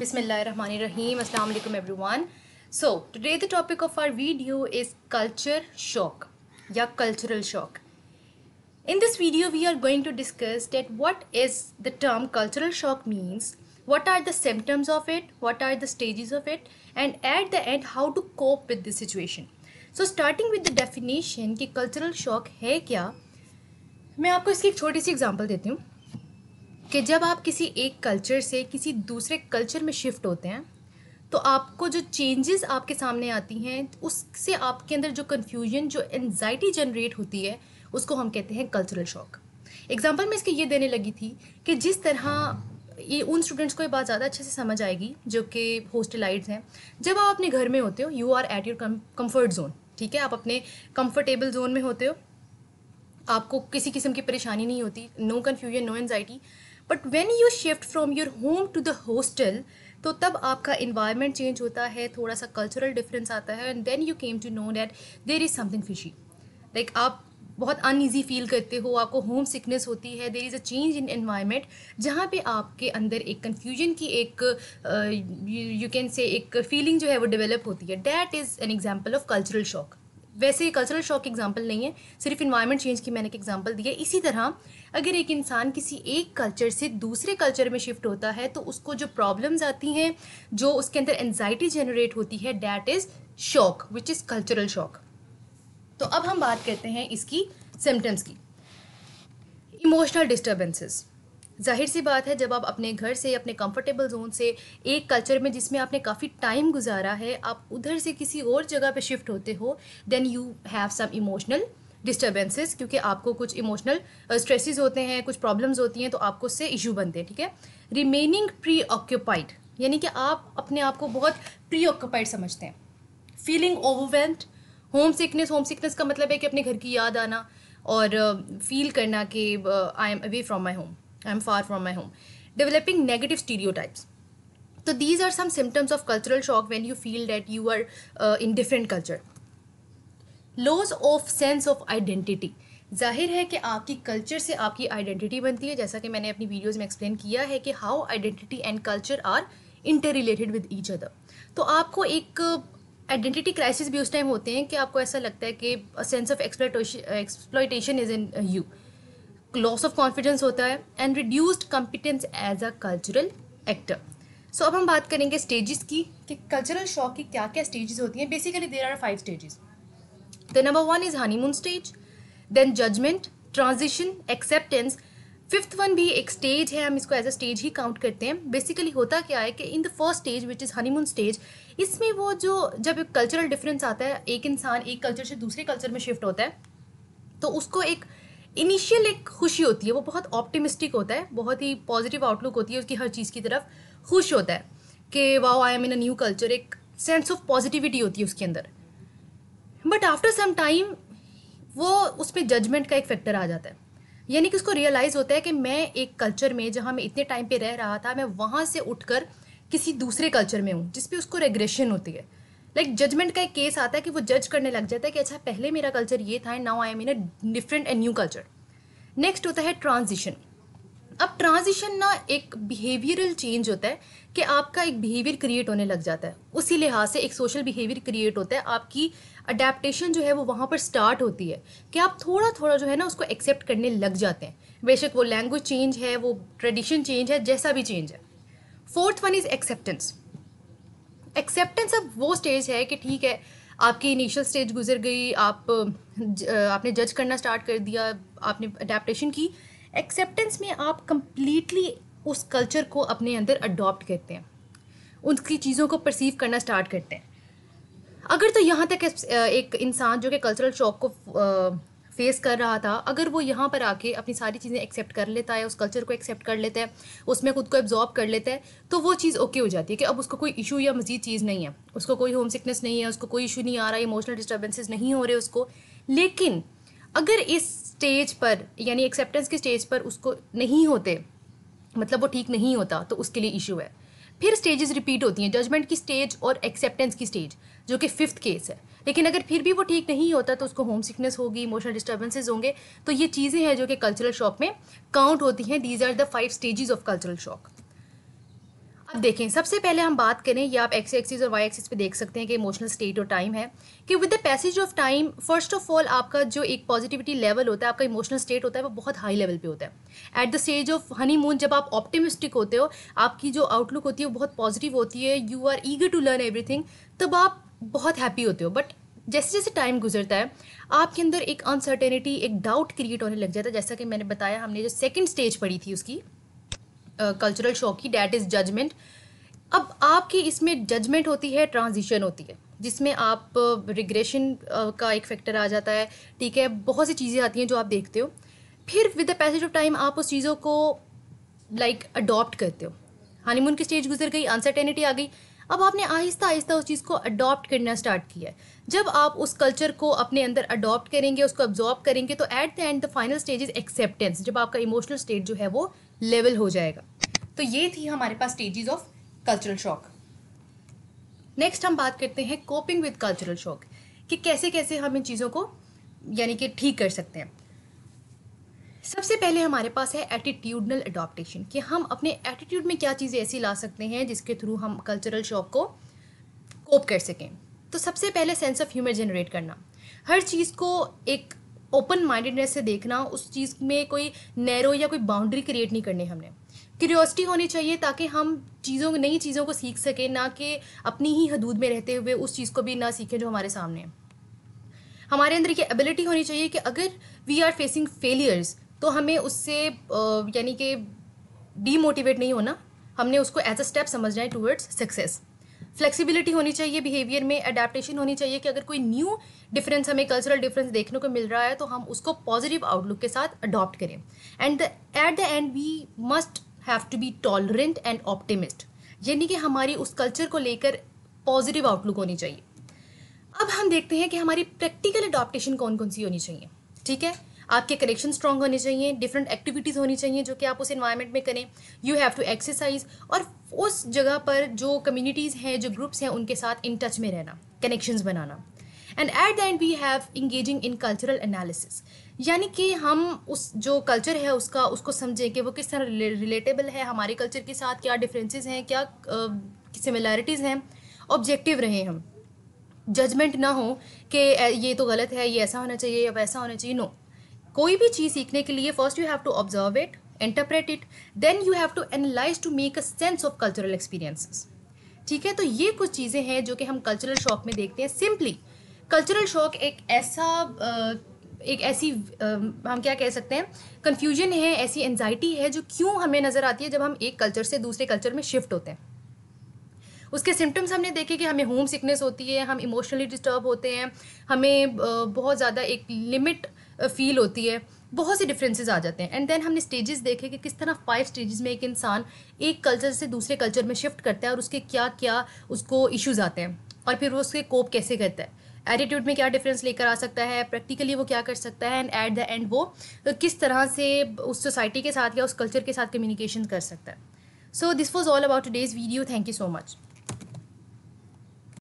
बिसमीम everyone so today the topic of our video is culture shock या cultural shock in this video we are going to discuss that what is the term cultural shock means what are the symptoms of it what are the stage of it and at the end how to cope with this situation so starting with the definition कि cultural shock है क्या मैं आपको इसकी एक छोटी सी example देती हूँ कि जब आप किसी एक कल्चर से किसी दूसरे कल्चर में शिफ्ट होते हैं तो आपको जो चेंजेस आपके सामने आती हैं उससे आपके अंदर जो कन्फ्यूजन जो एनजाइटी जनरेट होती है उसको हम कहते हैं कल्चरल शॉक एग्जाम्पल मैं इसके ये देने लगी थी कि जिस तरह ये उन स्टूडेंट्स को ये बात ज़्यादा अच्छे से समझ आएगी जो कि होस्टलाइड्स हैं जब आप अपने घर में होते हो you are at your comfort zone ठीक है आप अपने कम्फर्टेबल जोन में होते हो आपको किसी किस्म की परेशानी नहीं होती no confusion no anxiety but when you shift from your home to the hostel तो तब आपका इन्वायरमेंट चेंज होता है थोड़ा सा कल्चरल डिफरेंस आता है and then you came to know that there is something fishy like आप बहुत अनईजी फील करते हो आपको होम सिकनेस होती है there is a change in environment जहाँ पे आपके अंदर एक कन्फ्यूजन की एक यू कैन से एक फीलिंग जो है वो डेवलप होती है that is an example of cultural shock वैसे ये कल्चरल शॉक एग्जाम्पल एग्जांपल नहीं है सिर्फ इन्वायरमेंट चेंज की मैंने एक एग्जांपल दी है इसी तरह अगर एक इंसान किसी एक कल्चर से दूसरे कल्चर में शिफ्ट होता है तो उसको जो प्रॉब्लम्स आती हैं जो उसके अंदर एनजाइटी जनरेट होती है that is shock which is cultural shock तो अब हम बात करते हैं इसकी सिम्टम्स की इमोशनल डिस्टर्बेंसेस जाहिर सी बात है जब आप अपने घर से अपने कंफर्टेबल जोन से एक कल्चर में जिसमें आपने काफ़ी टाइम गुजारा है आप उधर से किसी और जगह पे शिफ्ट होते हो then you have some emotional disturbances क्योंकि आपको कुछ इमोशनल स्ट्रेसेस होते हैं कुछ प्रॉब्लम्स होती हैं तो आपको उससे इशू बनते हैं ठीक है रिमेनिंग प्री ऑक्यूपाइड यानी कि आप अपने आप को बहुत प्री ऑक्यूपाइड समझते हैं feeling overwhelmed homesickness homesickness का मतलब है कि अपने घर की याद आना और फील uh, करना कि I am away from my home I am far from my home developing negative stereotypes तो these are some symptoms of cultural shock when you feel that you are in different culture loss of sense of identity जाहिर है कि आपकी culture से आपकी identity बनती है जैसा कि मैंने अपनी वीडियोज़ में एक्सप्लेन किया है कि how identity and culture are interrelated with each other तो आपको एक आइडेंटिटी uh, क्राइसिस भी उस टाइम होते हैं कि आपको ऐसा लगता है कि सेंस ऑफ एक्सप्लेटोश is in you loss of confidence होता है and reduced competence as a cultural actor so अब हम बात करेंगे स्टेजेस की कि कल्चरल शॉक की क्या क्या स्टेजेस होती हैं basically there are five stages the number one is honeymoon stage then judgement transition acceptance fifth one भी एक स्टेज है हम इसको एज अ स्टेज ही काउंट करते हैं बेसिकली होता क्या है कि in the first stage which is honeymoon stage इसमें वो जो जब कल्चरल डिफरेंस आता है एक इंसान एक कल्चर से दूसरे कल्चर में शिफ्ट होता है तो उसको एक इनिशियल एक खुशी होती है वो बहुत ऑप्टिमिस्टिक होता है बहुत ही पॉजिटिव आउटलुक होती है उसकी हर चीज़ की तरफ खुश होता है कि wow I am in a new culture एक सेंस ऑफ पॉजिटिविटी होती है उसके अंदर बट आफ्टर सम टाइम वो उसमें जजमेंट का एक फैक्टर आ जाता है यानी कि उसको रियलाइज़ होता है कि मैं एक कल्चर में जहाँ मैं इतने टाइम पे रह रहा था मैं वहाँ से उठकर किसी दूसरे कल्चर में हूँ जिसपे उसको रेग्रेशन होती है लाइक like, जजमेंट का एक केस आता है कि वो जज करने लग जाता है कि अच्छा पहले मेरा कल्चर ये था and now I am in a different and new culture next होता है ट्रांजिशन अब ट्रांजिशन ना एक बिहेवियरल चेंज होता है कि आपका एक बिहेवियर क्रिएट होने लग जाता है उसी लिहाज से एक सोशल बिहेवियर क्रिएट होता है आपकी अडेप्टशन जो है वो वहाँ पर स्टार्ट होती है कि आप थोड़ा थोड़ा जो है ना उसको एक्सेप्ट करने लग जाते हैं बेशक वो लैंग्वेज चेंज है वो ट्रेडिशन चेंज है जैसा भी चेंज है fourth one is acceptance acceptance अब वो स्टेज है कि ठीक है आपकी इनिशियल स्टेज गुजर गई आप आपने जज करना स्टार्ट कर दिया आपने अडेप्टशन की एक्सेप्टेंस में आप कम्प्लीटली उस कल्चर को अपने अंदर अडॉप्ट करते हैं उनकी चीज़ों को परसीव करना स्टार्ट करते हैं अगर तो यहाँ तक एक इंसान जो कि कल्चरल शॉक को फेस कर रहा था अगर वो यहाँ पर आके अपनी सारी चीज़ें एक्सेप्ट कर लेता है उस कल्चर को एक्सेप्ट कर लेता है उसमें खुद को एब्जॉर्ब कर लेता है तो वो चीज़ ओके हो जाती है कि अब उसको कोई इशू या मजीद चीज़ नहीं है उसको कोई होम सिकनेस नहीं है उसको कोई इशू नहीं आ रहा इमोशनल डिस्टर्बेंसेज नहीं हो रहे उसको लेकिन अगर इस स्टेज पर यानी एक्सेप्टेंस के स्टेज पर उसको नहीं होते मतलब वो ठीक नहीं होता तो उसके लिए इशू है फिर स्टेजेस रिपीट होती हैं जजमेंट की स्टेज और एक्सेप्टेंस की स्टेज जो कि फिफ्थ केस है लेकिन अगर फिर भी वो ठीक नहीं होता तो उसको होम सिकनेस होगी इमोशनल डिस्टर्बेंसेज होंगे तो ये चीज़ें हैं जो कि कल्चरल शॉक में काउंट होती हैं these are the five stages of cultural shock अब देखें सबसे पहले हम बात करें या आप एक्स एक्सिस और वाई एक्सिस पे देख सकते हैं कि इमोशनल स्टेट और टाइम है कि with the passage of time first of all आपका जो एक पॉजिटिविटी लेवल होता है आपका इमोशनल स्टेट होता है वो बहुत हाई लेवल पे होता है at the stage of honeymoon जब आप ऑप्टिमिस्टिक होते हो आपकी जो आउटलुक होती है वो बहुत पॉजिटिव होती है you are eager to learn everything तब आप बहुत हैप्पी होते हो बट जैसे जैसे टाइम गुजरता है आपके अंदर एक अनसर्टेनिटी एक डाउट क्रिएट होने लग जाता है जैसा कि मैंने बताया हमने जो सेकेंड स्टेज पढ़ी थी उसकी कल्चरल की डैट इज़ जजमेंट अब आपकी इसमें जजमेंट होती है ट्रांजिशन होती है जिसमें आप रिग्रेशन का एक फैक्टर आ जाता है ठीक है बहुत सी चीज़ें आती हैं जो आप देखते हो फिर with the passage of time आप उस चीज़ों को लाइक like, अडॉप्ट करते हो हनीमून की स्टेज गुजर गई अनसर्टेनिटी आ गई अब आपने आहिस्ता आहिस्ता उस चीज़ को अडॉप्ट करना स्टार्ट किया है जब आप उस कल्चर को अपने अंदर अडॉप्ट करेंगे उसको अब्जॉर्ब करेंगे तो at the end the final stage is acceptance जब आपका इमोशनल स्टेट जो है वो लेवल हो जाएगा तो ये थी हमारे पास stages of cultural shock next हम बात करते हैं कोपिंग विद कल्चरल शॉक कि कैसे कैसे हम इन चीज़ों को यानी कि ठीक कर सकते हैं सबसे पहले हमारे पास है एटीट्यूडनल अडॉप्टेशन कि हम अपने एटीट्यूड में क्या चीज़ें ऐसी ला सकते हैं जिसके थ्रू हम कल्चरल शॉक को कोप कर सकें तो सबसे पहले सेंस ऑफ ह्यूमर जनरेट करना हर चीज़ को एक ओपन माइंडेडनेस से देखना उस चीज़ में कोई नैरो या कोई बाउंड्री क्रिएट नहीं करनी हमने क्यूरियोसिटी होनी चाहिए ताकि हम चीज़ों नई चीज़ों को सीख सकें ना कि अपनी ही हदूद में रहते हुए उस चीज़ को भी ना सीखें जो हमारे सामने है हमारे अंदर ये एबिलिटी होनी चाहिए कि अगर वी आर फेसिंग फेलियर्स तो हमें उससे यानी कि डीमोटिवेट नहीं होना हमने उसको एज अ स्टेप समझना है टूवर्ड्स सक्सेस फ्लेक्सिबिलिटी होनी चाहिए बिहेवियर में अडेप्टशन होनी चाहिए कि अगर कोई न्यू डिफरेंस हमें कल्चरल डिफरेंस देखने को मिल रहा है तो हम उसको पॉजिटिव आउटलुक के साथ अडॉप्ट करें and the at the end we must have to be tolerant and optimist यानी कि हमारी उस कल्चर को लेकर पॉजिटिव आउटलुक होनी चाहिए अब हम देखते हैं कि हमारी प्रैक्टिकल अडॉप्टेशन कौन कौन सी होनी चाहिए ठीक है आपके कनेक्शन स्ट्रॉन्ग होने चाहिए डिफरेंट एक्टिविटीज़ होनी चाहिए जो कि आप उस इन्वायरमेंट में करें यू हैव टू एक्सरसाइज और उस जगह पर जो कम्युनिटीज़ हैं जो ग्रुप्स हैं उनके साथ इन टच में रहना कनेक्शन बनाना and at the end we have engaging in cultural analysis यानी कि हम उस जो कल्चर है उसका उसको समझें कि वो किस तरह रिलेटेबल है हमारे कल्चर के साथ क्या डिफरेंसेस हैं क्या सिमिलैरिटीज़ हैं ऑब्जेक्टिव रहें हम जजमेंट ना हो कि ये तो गलत है ये ऐसा होना चाहिए या वैसा होना चाहिए नो कोई भी चीज़ सीखने के लिए first you have to observe it interpret it then you have to analyse to make a sense of cultural experiences ठीक है तो ये कुछ चीज़ें हैं जो कि हम कल्चरल शॉक में देखते हैं सिंपली कल्चरल शॉक एक ऐसा एक ऐसी हम क्या कह सकते हैं कन्फ्यूजन है ऐसी एनजाइटी है जो क्यों हमें नज़र आती है जब हम एक कल्चर से दूसरे कल्चर में शिफ्ट होते हैं उसके सिम्टम्स हमने देखे कि हमें होम सिकनेस होती है हम इमोशनली डिस्टर्ब होते हैं हमें बहुत ज़्यादा एक लिमिट फील होती है बहुत से डिफरेंसेस आ जाते हैं एंड देन हमने स्टेजेस देखे कि किस तरह फाइव स्टेजेस में एक इंसान एक कल्चर से दूसरे कल्चर में शिफ्ट करता है और उसके क्या क्या उसको इश्यूज आते हैं और फिर वो उसके कोप कैसे करता है एटीट्यूड में क्या डिफरेंस लेकर आ सकता है प्रैक्टिकली वो क्या कर सकता है एंड एट द एंड वो किस तरह से उस सोसाइटी के साथ या उस कल्चर के साथ कम्युनिकेशन कर सकता है so this was all about days video thank you so much